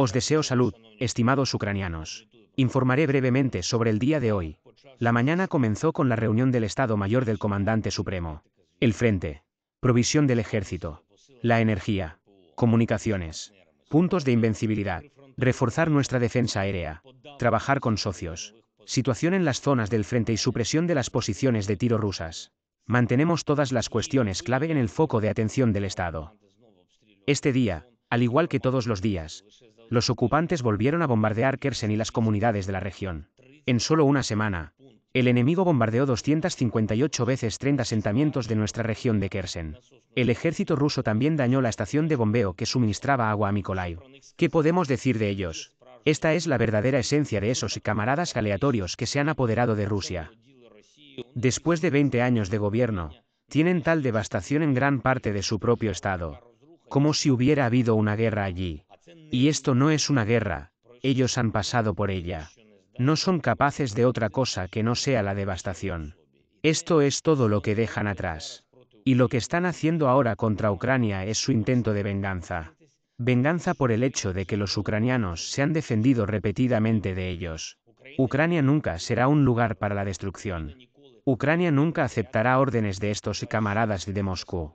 Os deseo salud, estimados ucranianos. Informaré brevemente sobre el día de hoy. La mañana comenzó con la reunión del Estado Mayor del Comandante Supremo. El Frente. Provisión del Ejército. La energía. Comunicaciones. Puntos de invencibilidad. Reforzar nuestra defensa aérea. Trabajar con socios. Situación en las zonas del frente y supresión de las posiciones de tiro rusas. Mantenemos todas las cuestiones clave en el foco de atención del Estado. Este día, al igual que todos los días, los ocupantes volvieron a bombardear Kersen y las comunidades de la región. En solo una semana, el enemigo bombardeó 258 veces 30 asentamientos de nuestra región de Kersen. El ejército ruso también dañó la estación de bombeo que suministraba agua a Mykolaiv. ¿Qué podemos decir de ellos? Esta es la verdadera esencia de esos camaradas aleatorios que se han apoderado de Rusia. Después de 20 años de gobierno, tienen tal devastación en gran parte de su propio estado, como si hubiera habido una guerra allí. Y esto no es una guerra, ellos han pasado por ella. No son capaces de otra cosa que no sea la devastación. Esto es todo lo que dejan atrás. Y lo que están haciendo ahora contra Ucrania es su intento de venganza. Venganza por el hecho de que los ucranianos se han defendido repetidamente de ellos. Ucrania nunca será un lugar para la destrucción. Ucrania nunca aceptará órdenes de estos camaradas de Moscú.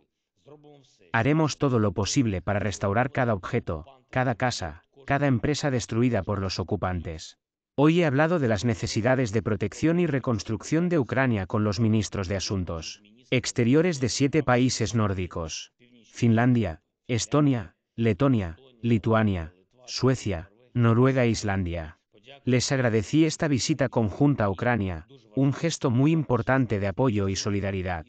Haremos todo lo posible para restaurar cada objeto, cada casa, cada empresa destruida por los ocupantes. Hoy he hablado de las necesidades de protección y reconstrucción de Ucrania con los ministros de Asuntos Exteriores de siete países nórdicos. Finlandia, Estonia, Letonia, Lituania, Suecia, Noruega e Islandia. Les agradecí esta visita conjunta a Ucrania, un gesto muy importante de apoyo y solidaridad.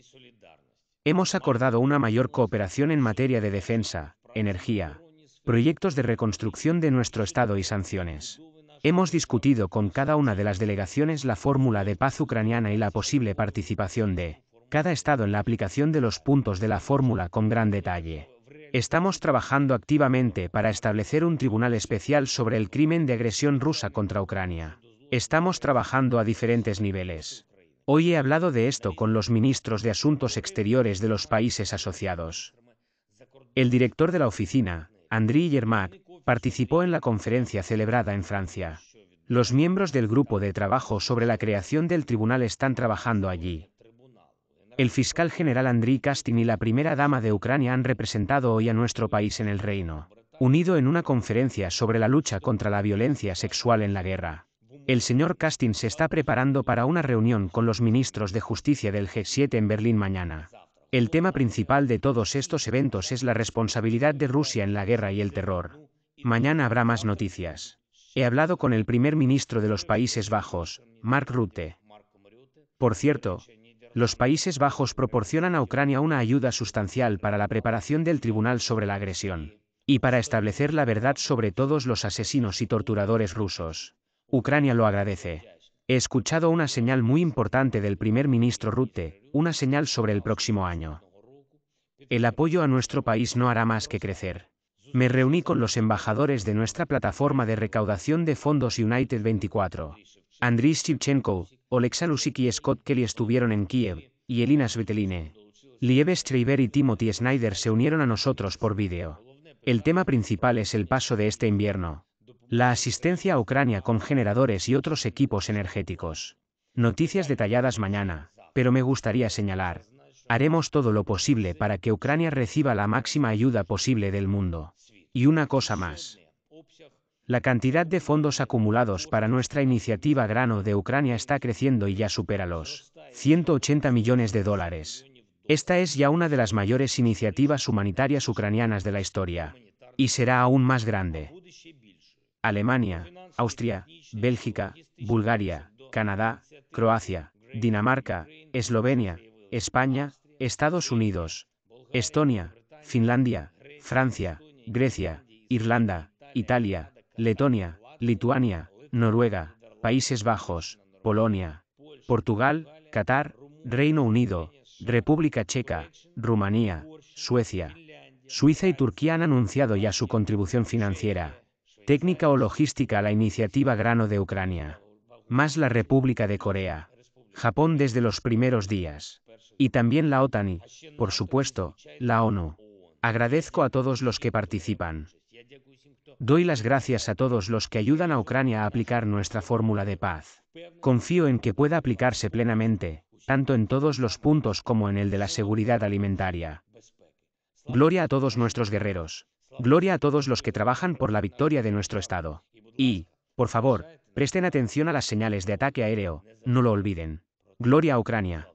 Hemos acordado una mayor cooperación en materia de defensa, energía, proyectos de reconstrucción de nuestro Estado y sanciones. Hemos discutido con cada una de las delegaciones la fórmula de paz ucraniana y la posible participación de cada Estado en la aplicación de los puntos de la fórmula con gran detalle. Estamos trabajando activamente para establecer un tribunal especial sobre el crimen de agresión rusa contra Ucrania. Estamos trabajando a diferentes niveles. Hoy he hablado de esto con los ministros de Asuntos Exteriores de los países asociados. El director de la oficina, André Yermak, participó en la conferencia celebrada en Francia. Los miembros del grupo de trabajo sobre la creación del tribunal están trabajando allí. El fiscal general Andriy Kastin y la primera dama de Ucrania han representado hoy a nuestro país en el Reino Unido en una conferencia sobre la lucha contra la violencia sexual en la guerra. El señor Kastin se está preparando para una reunión con los ministros de justicia del G7 en Berlín mañana. El tema principal de todos estos eventos es la responsabilidad de Rusia en la guerra y el terror. Mañana habrá más noticias. He hablado con el primer ministro de los Países Bajos, Mark Rutte. Por cierto, los Países Bajos proporcionan a Ucrania una ayuda sustancial para la preparación del tribunal sobre la agresión y para establecer la verdad sobre todos los asesinos y torturadores rusos. Ucrania lo agradece. He escuchado una señal muy importante del primer ministro Rutte, una señal sobre el próximo año. El apoyo a nuestro país no hará más que crecer. Me reuní con los embajadores de nuestra plataforma de recaudación de fondos United 24. Andriy Shevchenko, Oleksa Lusik y Scott Kelly estuvieron en Kiev, y Elina Sveteline. Lieve Streiber y Timothy Snyder se unieron a nosotros por vídeo. El tema principal es el paso de este invierno. La asistencia a Ucrania con generadores y otros equipos energéticos. Noticias detalladas mañana, pero me gustaría señalar, haremos todo lo posible para que Ucrania reciba la máxima ayuda posible del mundo. Y una cosa más. La cantidad de fondos acumulados para nuestra iniciativa Grano de Ucrania está creciendo y ya supera los 180 millones de dólares. Esta es ya una de las mayores iniciativas humanitarias ucranianas de la historia. Y será aún más grande. Alemania, Austria, Bélgica, Bulgaria, Canadá, Croacia, Dinamarca, Eslovenia, España, Estados Unidos, Estonia, Finlandia, Francia, Grecia, Irlanda, Italia, Letonia, Lituania, Noruega, Países Bajos, Polonia, Portugal, Qatar, Reino Unido, República Checa, Rumanía, Suecia, Suiza y Turquía han anunciado ya su contribución financiera técnica o logística a la iniciativa grano de Ucrania, más la República de Corea, Japón desde los primeros días, y también la OTAN y, por supuesto, la ONU. Agradezco a todos los que participan. Doy las gracias a todos los que ayudan a Ucrania a aplicar nuestra fórmula de paz. Confío en que pueda aplicarse plenamente, tanto en todos los puntos como en el de la seguridad alimentaria. Gloria a todos nuestros guerreros. Gloria a todos los que trabajan por la victoria de nuestro Estado. Y, por favor, presten atención a las señales de ataque aéreo, no lo olviden. Gloria a Ucrania.